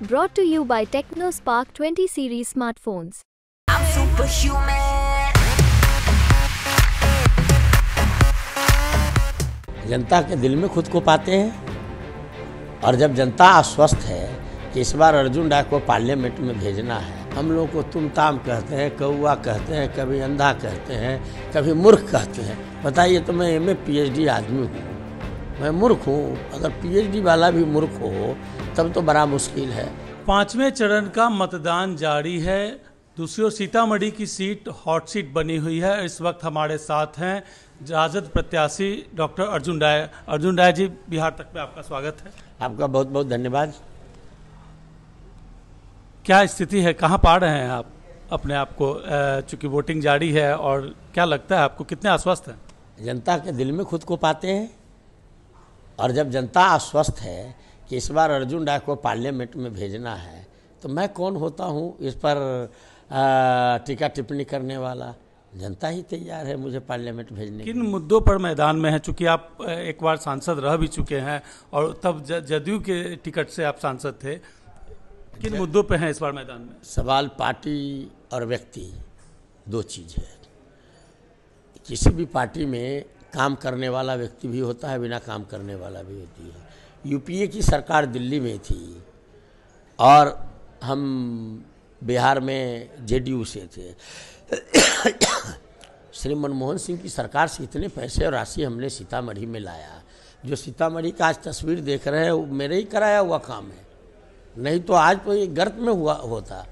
brought to you by Spark 20 series smartphones. I'm superhuman. जनता के दिल में खुद को पाते हैं और जब जनता आश्वस्त है कि इस बार अर्जुन राय को पार्लियामेंट में भेजना है हम लोग को तुम ताम कहते हैं कौआ कहते हैं कभी अंधा कहते हैं कभी मूर्ख कहते हैं बताइए तो मैं एम ए पी आदमी हूँ मैं मूर्ख हूँ अगर पीएचडी वाला भी मूर्ख हो तब तो बड़ा मुश्किल है पांचवें चरण का मतदान जारी है दूसरी ओर सीतामढ़ी की सीट हॉट सीट बनी हुई है इस वक्त हमारे साथ हैं राजद प्रत्याशी डॉक्टर अर्जुन राय अर्जुन राय जी बिहार तक में आपका स्वागत है आपका बहुत बहुत धन्यवाद क्या स्थिति है कहाँ पा रहे हैं आप अपने आप को चूंकि वोटिंग जारी है और क्या लगता है आपको कितने आश्वस्त हैं जनता के दिल में खुद को पाते हैं और जब जनता आश्वस्त है कि इस बार अर्जुन राय को पार्लियामेंट में भेजना है तो मैं कौन होता हूँ इस पर टीका टिप्पणी करने वाला जनता ही तैयार है मुझे पार्लियामेंट भेजने किन मुद्दों पर मैदान में है चूंकि आप एक बार सांसद रह भी चुके हैं और तब जदयू के टिकट से आप सांसद थे किन अच्छा। मुद्दों पर हैं इस बार मैदान में सवाल पार्टी और व्यक्ति दो चीज़ है किसी भी पार्टी में काम करने वाला व्यक्ति भी होता है बिना काम करने वाला भी होती है यूपीए की सरकार दिल्ली में थी और हम बिहार में जेडीयू से थे श्री मनमोहन सिंह की सरकार से इतने पैसे और राशि हमने सीतामढ़ी में लाया जो सीतामढ़ी का आज तस्वीर देख रहे हैं वो मेरे ही कराया हुआ काम है नहीं तो आज तो ये गर्त में हुआ होता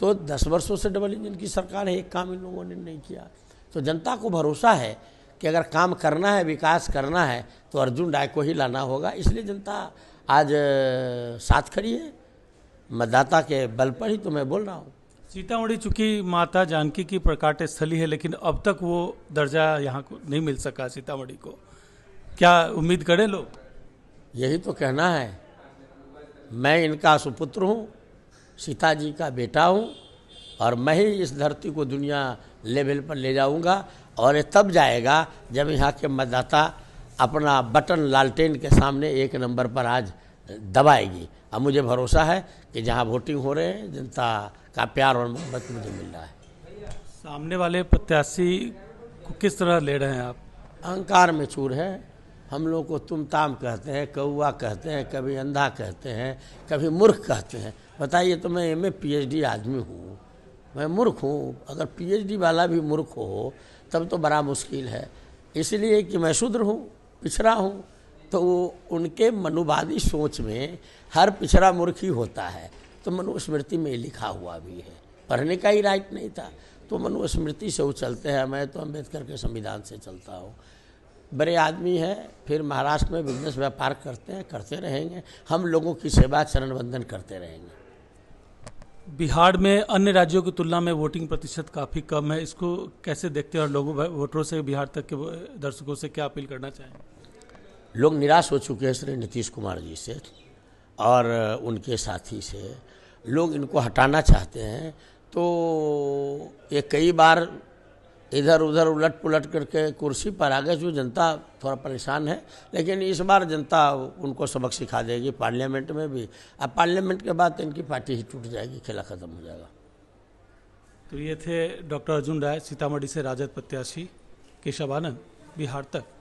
तो दस वर्षों से डबल इंजन की सरकार है एक काम इन लोगों ने नहीं किया तो जनता को भरोसा है कि अगर काम करना है विकास करना है तो अर्जुन राय को ही लाना होगा इसलिए जनता आज साथ खड़ी है मतदाता के बल पर ही तो मैं बोल रहा हूँ सीतामढ़ी चूंकि माता जानकी की प्रकाट स्थली है लेकिन अब तक वो दर्जा यहाँ को नहीं मिल सका सीतामढ़ी को क्या उम्मीद करें लोग यही तो कहना है मैं इनका सुपुत्र हूँ सीता जी का बेटा हूँ और मैं ही इस धरती को दुनिया लेवल पर ले जाऊंगा और ये तब जाएगा जब यहाँ के मतदाता अपना बटन लालटेन के सामने एक नंबर पर आज दबाएगी अब मुझे भरोसा है कि जहाँ वोटिंग हो रहे हैं जनता का प्यार और मोहब्बत मुझे मिल रहा है सामने वाले प्रत्याशी को किस तरह ले रहे हैं आप अहंकार में चूर है हम लोग को तुम ताम कहते हैं कौआ कहते हैं कभी अंधा कहते हैं कभी मूर्ख कहते हैं बताइए तो मैं एम ए पी आदमी हूँ मैं मूर्ख हूँ अगर पीएचडी वाला भी मूर्ख हो तब तो बड़ा मुश्किल है इसलिए कि मैं शूद्र हूँ पिछड़ा हूँ तो वो उनके मनुवादी सोच में हर पिछड़ा मूर्ख ही होता है तो मनुस्मृति में लिखा हुआ भी है पढ़ने का ही राइट नहीं था तो मनुस्मृति से वो चलते हैं मैं तो अम्बेडकर के संविधान से चलता हूँ बड़े आदमी हैं फिर महाराष्ट्र में बिजनेस व्यापार करते हैं करते रहेंगे हम लोगों की सेवा चरण वंदन करते रहेंगे बिहार में अन्य राज्यों की तुलना में वोटिंग प्रतिशत काफ़ी कम है इसको कैसे देखते हैं और लोगों वोटरों से बिहार तक के दर्शकों से क्या अपील करना चाहें लोग निराश हो चुके हैं श्री नीतीश कुमार जी से और उनके साथी से लोग इनको हटाना चाहते हैं तो ये कई बार इधर उधर उलट पुलट करके कुर्सी पर आ गए जो जनता थोड़ा परेशान है लेकिन इस बार जनता उनको सबक सिखा देगी पार्लियामेंट में भी अब पार्लियामेंट के बाद इनकी पार्टी ही टूट जाएगी खेला ख़त्म हो जाएगा तो ये थे डॉक्टर अर्जुन राय सीतामढ़ी से राजद प्रत्याशी केशव आनंद बिहार तक